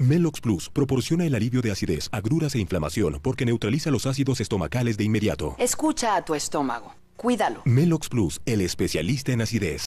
Melox Plus proporciona el alivio de acidez, agruras e inflamación porque neutraliza los ácidos estomacales de inmediato. Escucha a tu estómago. Cuídalo. Melox Plus, el especialista en acidez.